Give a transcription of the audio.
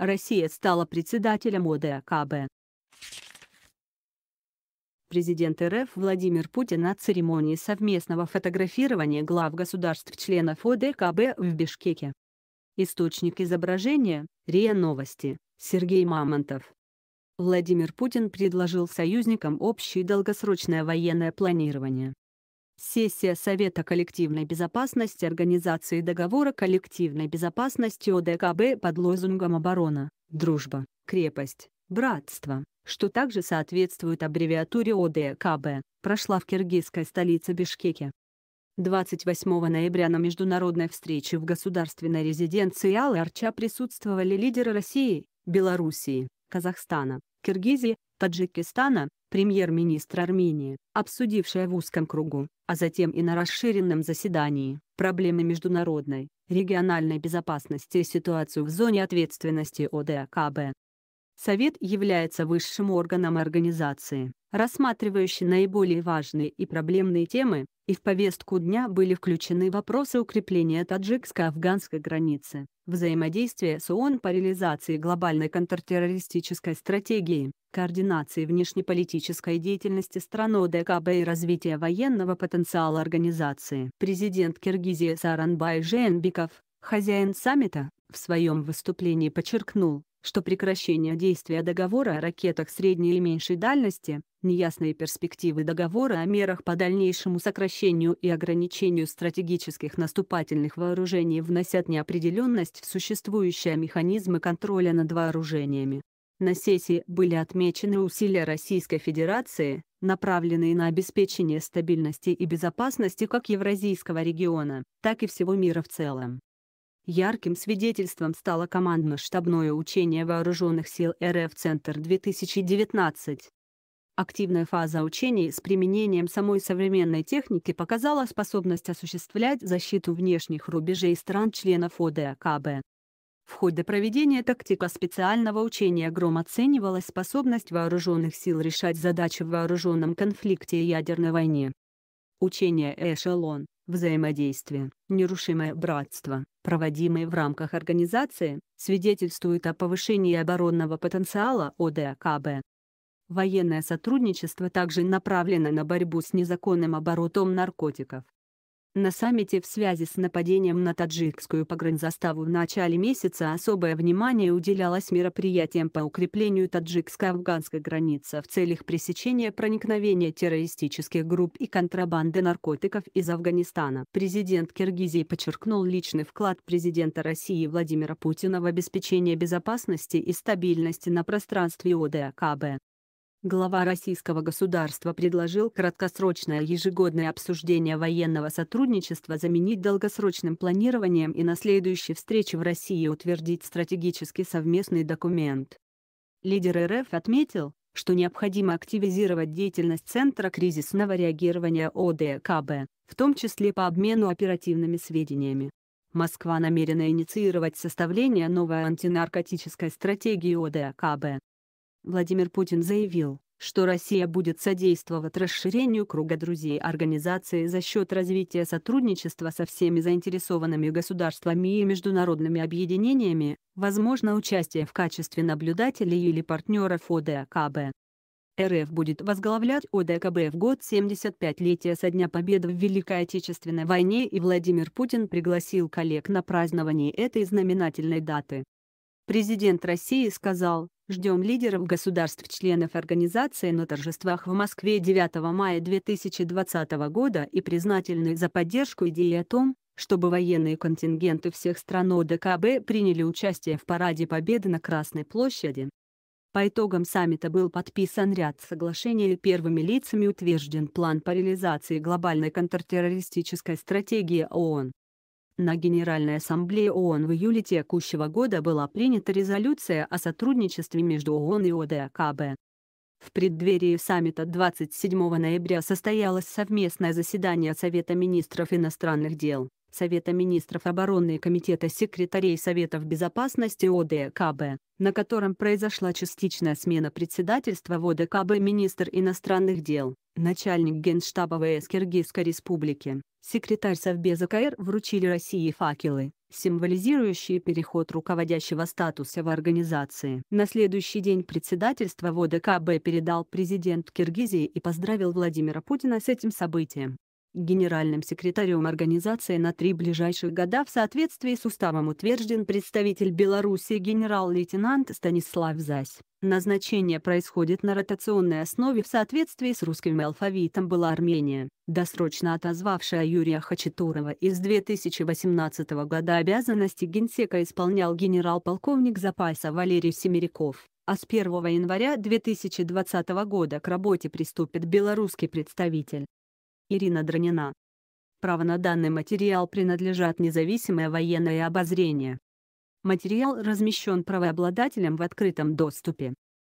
Россия стала председателем ОДКБ. А Президент РФ Владимир Путин на церемонии совместного фотографирования глав государств-членов ОДКБ а в Бишкеке. Источник изображения – РИА Новости, Сергей Мамонтов. Владимир Путин предложил союзникам общее долгосрочное военное планирование. Сессия Совета коллективной безопасности Организации договора коллективной безопасности ОДКБ под лозунгом «Оборона, дружба, крепость, братство», что также соответствует аббревиатуре ОДКБ, прошла в киргизской столице Бишкеке. 28 ноября на международной встрече в государственной резиденции Ал-Арча присутствовали лидеры России, Белоруссии, Казахстана, Киргизии, Таджикистана, премьер-министр Армении, обсудившая в узком кругу, а затем и на расширенном заседании, проблемы международной, региональной безопасности и ситуацию в зоне ответственности ОДКБ. А Совет является высшим органом организации, рассматривающий наиболее важные и проблемные темы, и в повестку дня были включены вопросы укрепления таджикско-афганской границы, взаимодействия с ООН по реализации глобальной контртеррористической стратегии, координации внешнеполитической деятельности стран ОДКБ и развития военного потенциала организации. Президент Киргизии Саранбай Женбиков, хозяин саммита, в своем выступлении подчеркнул, что прекращение действия договора о ракетах средней и меньшей дальности, неясные перспективы договора о мерах по дальнейшему сокращению и ограничению стратегических наступательных вооружений вносят неопределенность в существующие механизмы контроля над вооружениями. На сессии были отмечены усилия Российской Федерации, направленные на обеспечение стабильности и безопасности как Евразийского региона, так и всего мира в целом. Ярким свидетельством стало командно-штабное учение Вооруженных сил РФ «Центр-2019». Активная фаза учений с применением самой современной техники показала способность осуществлять защиту внешних рубежей стран-членов ОДКБ. А в ходе проведения тактика специального учения «Гром» оценивалась способность вооруженных сил решать задачи в вооруженном конфликте и ядерной войне. Учение «Эшелон» взаимодействие, нерушимое братство, проводимое в рамках организации, свидетельствует о повышении оборонного потенциала ОДКБ. А Военное сотрудничество также направлено на борьбу с незаконным оборотом наркотиков, на саммите в связи с нападением на таджикскую погранзаставу в начале месяца особое внимание уделялось мероприятиям по укреплению таджикско-афганской границы в целях пресечения проникновения террористических групп и контрабанды наркотиков из Афганистана. Президент Киргизии подчеркнул личный вклад президента России Владимира Путина в обеспечение безопасности и стабильности на пространстве ОДКБ. А глава российского государства предложил краткосрочное ежегодное обсуждение военного сотрудничества заменить долгосрочным планированием и на следующей встрече в России утвердить стратегический совместный документ. Лидер РФ отметил, что необходимо активизировать деятельность Центра кризисного реагирования ОДКБ, в том числе по обмену оперативными сведениями. Москва намерена инициировать составление новой антинаркотической стратегии ОДКБ, Владимир Путин заявил, что Россия будет содействовать расширению круга друзей организации за счет развития сотрудничества со всеми заинтересованными государствами и международными объединениями, возможно участие в качестве наблюдателей или партнеров ОДКБ. РФ будет возглавлять ОДКБ в год 75-летия со Дня Победы в Великой Отечественной войне и Владимир Путин пригласил коллег на празднование этой знаменательной даты. Президент России сказал, Ждем лидеров государств-членов организации на торжествах в Москве 9 мая 2020 года и признательны за поддержку идеи о том, чтобы военные контингенты всех стран ОДКБ приняли участие в Параде Победы на Красной площади. По итогам саммита был подписан ряд соглашений и первыми лицами утвержден план по реализации глобальной контртеррористической стратегии ООН. На Генеральной Ассамблее ООН в июле текущего года была принята резолюция о сотрудничестве между ООН и ОДКБ. В преддверии саммита 27 ноября состоялось совместное заседание Совета министров иностранных дел Совета министров обороны и Комитета секретарей Советов безопасности ОДКБ, на котором произошла частичная смена председательства в ОДКБ министр иностранных дел, начальник Генштаба ВС Киргизской республики, секретарь Совбеза КР вручили России факелы, символизирующие переход руководящего статуса в организации. На следующий день председательство в ОДКБ передал президент Киргизии и поздравил Владимира Путина с этим событием. Генеральным секретарем организации на три ближайших года в соответствии с уставом утвержден представитель Беларуси генерал-лейтенант Станислав Зась. Назначение происходит на ротационной основе в соответствии с русским алфавитом была Армения, досрочно отозвавшая Юрия Хачатурова из 2018 года обязанности генсека исполнял генерал-полковник запаса Валерий Семеряков а с 1 января 2020 года к работе приступит белорусский представитель. Ирина Дронина. Право на данный материал принадлежат независимое военное обозрение. Материал размещен правообладателем в открытом доступе.